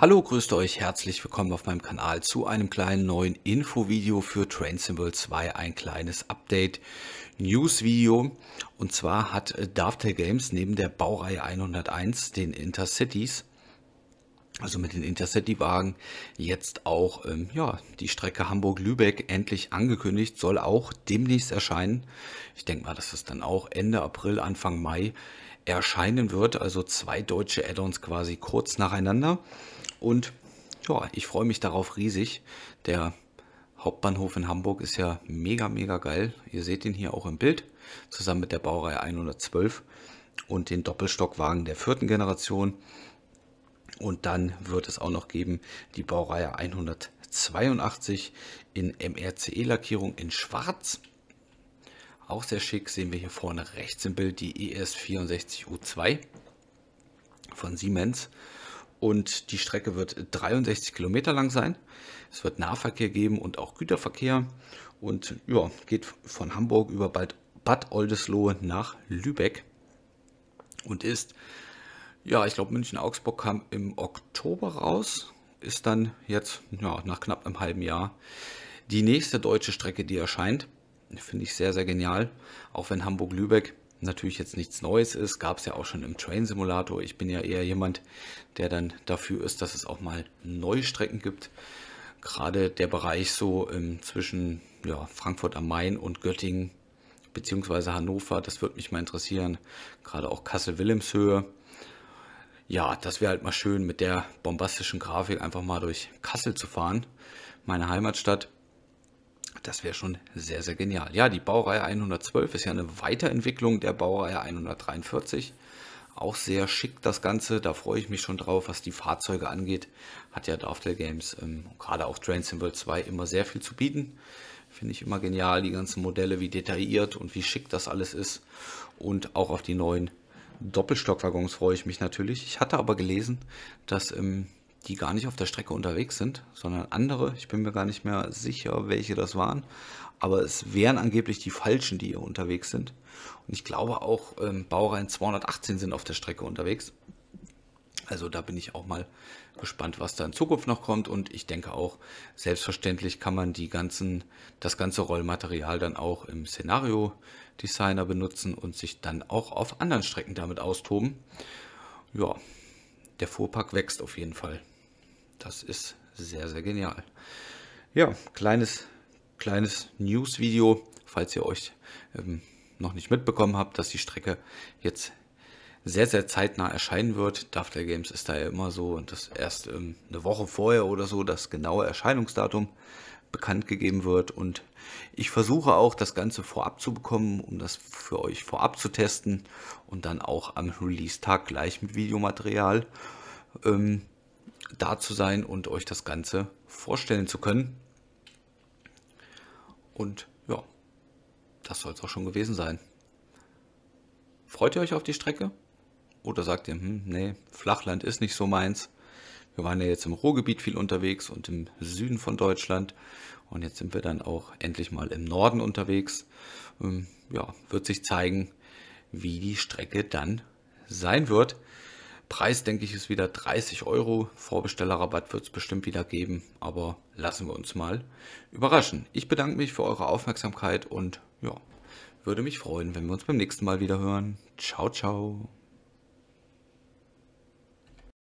Hallo, grüßt euch, herzlich willkommen auf meinem Kanal zu einem kleinen neuen Infovideo für Train Symbol 2, ein kleines Update News Video. Und zwar hat äh, Dovetail Games neben der Baureihe 101 den Intercities also mit den Intercity-Wagen jetzt auch ähm, ja, die Strecke Hamburg-Lübeck endlich angekündigt, soll auch demnächst erscheinen. Ich denke mal, dass es dann auch Ende April, Anfang Mai erscheinen wird. Also zwei deutsche Add-ons quasi kurz nacheinander. Und ja, ich freue mich darauf riesig. Der Hauptbahnhof in Hamburg ist ja mega, mega geil. Ihr seht ihn hier auch im Bild, zusammen mit der Baureihe 112 und den Doppelstockwagen der vierten Generation. Und dann wird es auch noch geben die Baureihe 182 in MRCE-Lackierung in Schwarz. Auch sehr schick sehen wir hier vorne rechts im Bild die ES64U2 von Siemens und die Strecke wird 63 Kilometer lang sein. Es wird Nahverkehr geben und auch Güterverkehr und ja, geht von Hamburg über Bad Oldesloe nach Lübeck und ist, ja, ich glaube, München-Augsburg kam im Oktober raus, ist dann jetzt ja, nach knapp einem halben Jahr die nächste deutsche Strecke, die erscheint. Finde ich sehr, sehr genial, auch wenn Hamburg-Lübeck natürlich jetzt nichts Neues ist, gab es ja auch schon im Train Simulator. Ich bin ja eher jemand, der dann dafür ist, dass es auch mal neue Strecken gibt. Gerade der Bereich so ähm, zwischen ja, Frankfurt am Main und Göttingen beziehungsweise Hannover, das würde mich mal interessieren. Gerade auch Kassel-Wilhelmshöhe. Ja, das wäre halt mal schön, mit der bombastischen Grafik einfach mal durch Kassel zu fahren, meine Heimatstadt. Das wäre schon sehr, sehr genial. Ja, die Baureihe 112 ist ja eine Weiterentwicklung der Baureihe 143. Auch sehr schick das Ganze, da freue ich mich schon drauf, was die Fahrzeuge angeht. Hat ja Draftel Games, ähm, gerade auch Train Symbol 2, immer sehr viel zu bieten. Finde ich immer genial, die ganzen Modelle, wie detailliert und wie schick das alles ist. Und auch auf die neuen Doppelstockwaggons freue ich mich natürlich. Ich hatte aber gelesen, dass ähm, die gar nicht auf der Strecke unterwegs sind, sondern andere. Ich bin mir gar nicht mehr sicher, welche das waren. Aber es wären angeblich die falschen, die hier unterwegs sind. Und ich glaube auch ähm, Baureihen 218 sind auf der Strecke unterwegs. Also da bin ich auch mal gespannt, was da in Zukunft noch kommt. Und ich denke auch, selbstverständlich kann man die ganzen, das ganze Rollmaterial dann auch im Szenario-Designer benutzen und sich dann auch auf anderen Strecken damit austoben. Ja, der Fuhrpark wächst auf jeden Fall. Das ist sehr, sehr genial. Ja, kleines, kleines News-Video, falls ihr euch ähm, noch nicht mitbekommen habt, dass die Strecke jetzt sehr, sehr zeitnah erscheinen wird. Dafter Games ist da ja immer so und das erst ähm, eine Woche vorher oder so das genaue Erscheinungsdatum bekannt gegeben wird. Und ich versuche auch das Ganze vorab zu bekommen, um das für euch vorab zu testen und dann auch am Release-Tag gleich mit Videomaterial. Ähm, da zu sein und euch das Ganze vorstellen zu können. Und ja, das soll es auch schon gewesen sein. Freut ihr euch auf die Strecke? Oder sagt ihr, hm, nee, Flachland ist nicht so meins. Wir waren ja jetzt im Ruhrgebiet viel unterwegs und im Süden von Deutschland. Und jetzt sind wir dann auch endlich mal im Norden unterwegs. Ähm, ja, wird sich zeigen, wie die Strecke dann sein wird. Preis, denke ich, ist wieder 30 Euro. Vorbestellerrabatt wird es bestimmt wieder geben, aber lassen wir uns mal überraschen. Ich bedanke mich für eure Aufmerksamkeit und ja, würde mich freuen, wenn wir uns beim nächsten Mal wieder hören. Ciao, ciao.